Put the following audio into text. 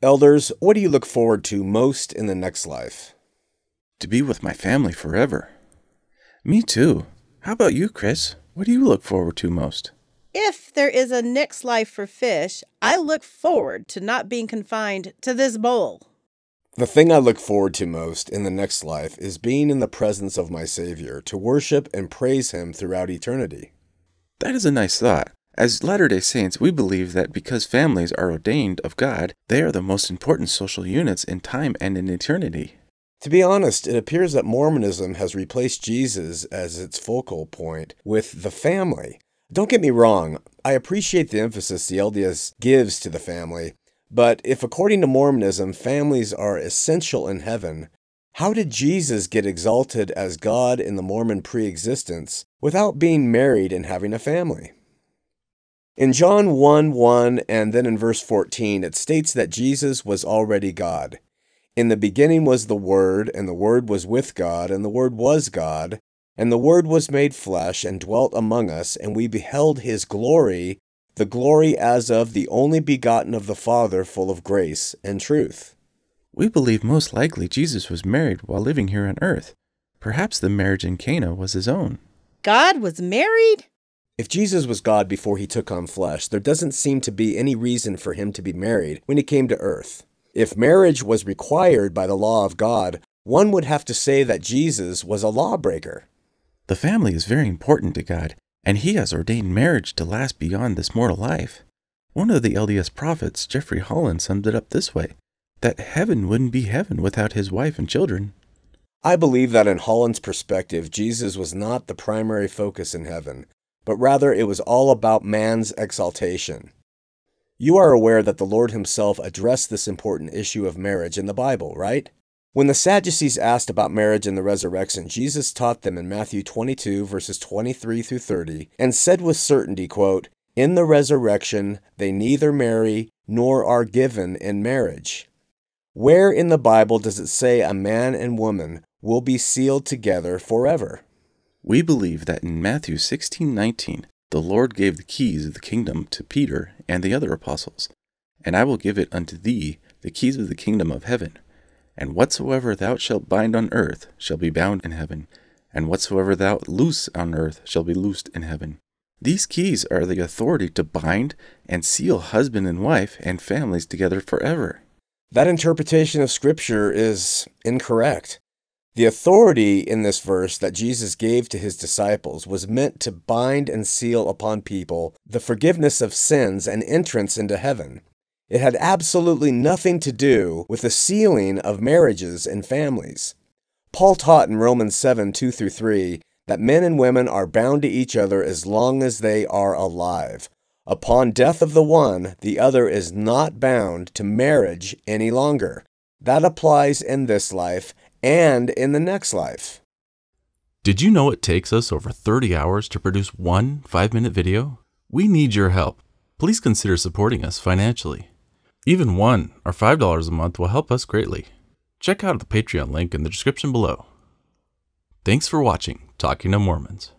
Elders, what do you look forward to most in the next life? To be with my family forever. Me too. How about you, Chris? What do you look forward to most? If there is a next life for fish, I look forward to not being confined to this bowl. The thing I look forward to most in the next life is being in the presence of my Savior to worship and praise Him throughout eternity. That is a nice thought. As Latter day Saints, we believe that because families are ordained of God, they are the most important social units in time and in eternity. To be honest, it appears that Mormonism has replaced Jesus as its focal point with the family. Don't get me wrong, I appreciate the emphasis the LDS gives to the family, but if according to Mormonism families are essential in heaven, how did Jesus get exalted as God in the Mormon pre-existence without being married and having a family? In John 1 1 and then in verse 14, it states that Jesus was already God. In the beginning was the Word, and the Word was with God, and the Word was God. And the Word was made flesh and dwelt among us, and we beheld his glory, the glory as of the only begotten of the Father, full of grace and truth. We believe most likely Jesus was married while living here on earth. Perhaps the marriage in Cana was his own. God was married? If Jesus was God before he took on flesh, there doesn't seem to be any reason for him to be married when he came to earth. If marriage was required by the law of God, one would have to say that Jesus was a lawbreaker. The family is very important to God, and He has ordained marriage to last beyond this mortal life. One of the LDS prophets, Jeffrey Holland, summed it up this way that heaven wouldn't be heaven without his wife and children. I believe that in Holland's perspective, Jesus was not the primary focus in heaven but rather it was all about man's exaltation. You are aware that the Lord himself addressed this important issue of marriage in the Bible, right? When the Sadducees asked about marriage and the resurrection, Jesus taught them in Matthew 22, verses 23 through 30, and said with certainty, quote, In the resurrection they neither marry nor are given in marriage. Where in the Bible does it say a man and woman will be sealed together forever? We believe that in Matthew 16:19, the Lord gave the keys of the kingdom to Peter and the other apostles, and I will give it unto thee the keys of the kingdom of heaven. And whatsoever thou shalt bind on earth shall be bound in heaven, and whatsoever thou loose on earth shall be loosed in heaven. These keys are the authority to bind and seal husband and wife and families together forever. That interpretation of Scripture is incorrect. The authority in this verse that Jesus gave to his disciples was meant to bind and seal upon people the forgiveness of sins and entrance into heaven. It had absolutely nothing to do with the sealing of marriages and families. Paul taught in Romans 7 2 through 3 that men and women are bound to each other as long as they are alive. Upon death of the one, the other is not bound to marriage any longer. That applies in this life and in the next life. Did you know it takes us over 30 hours to produce one 5-minute video? We need your help. Please consider supporting us financially. Even one or $5 a month will help us greatly. Check out the Patreon link in the description below. Thanks for watching Talking to Mormons.